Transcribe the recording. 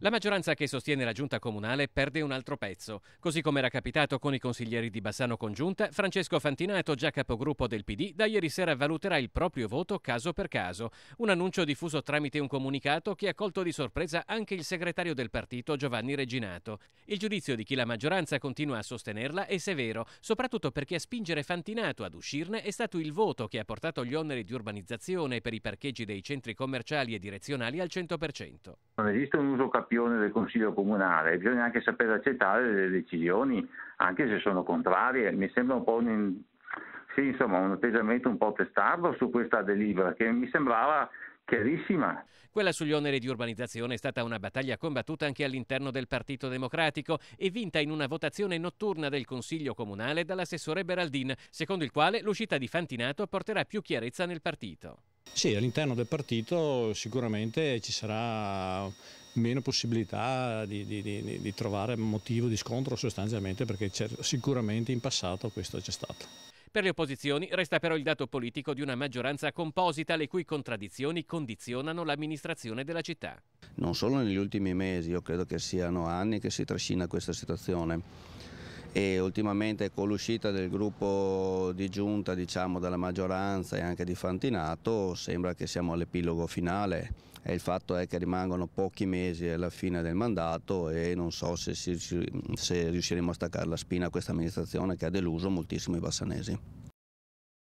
La maggioranza che sostiene la giunta comunale perde un altro pezzo, così come era capitato con i consiglieri di Bassano Congiunta, Francesco Fantinato, già capogruppo del PD, da ieri sera valuterà il proprio voto caso per caso, un annuncio diffuso tramite un comunicato che ha colto di sorpresa anche il segretario del partito Giovanni Reginato. Il giudizio di chi la maggioranza continua a sostenerla è severo, soprattutto perché a spingere Fantinato ad uscirne è stato il voto che ha portato gli oneri di urbanizzazione per i parcheggi dei centri commerciali e direzionali al 100% non esiste un uso capione del Consiglio comunale, bisogna anche sapere accettare le decisioni, anche se sono contrarie. Mi sembra un po' un, sì, insomma, un atteggiamento un po' testardo su questa delibera che mi sembrava chiarissima. Quella sugli oneri di urbanizzazione è stata una battaglia combattuta anche all'interno del Partito Democratico e vinta in una votazione notturna del Consiglio Comunale dall'assessore Beraldin, secondo il quale l'uscita di Fantinato porterà più chiarezza nel partito. Sì, all'interno del partito sicuramente ci sarà meno possibilità di, di, di, di trovare motivo di scontro sostanzialmente perché sicuramente in passato questo c'è stato. Per le opposizioni resta però il dato politico di una maggioranza composita le cui contraddizioni condizionano l'amministrazione della città. Non solo negli ultimi mesi, io credo che siano anni che si trascina questa situazione e ultimamente con l'uscita del gruppo di giunta diciamo, dalla maggioranza e anche di Fantinato sembra che siamo all'epilogo finale e il fatto è che rimangono pochi mesi alla fine del mandato e non so se, si, se riusciremo a staccare la spina a questa amministrazione che ha deluso moltissimo i bassanesi.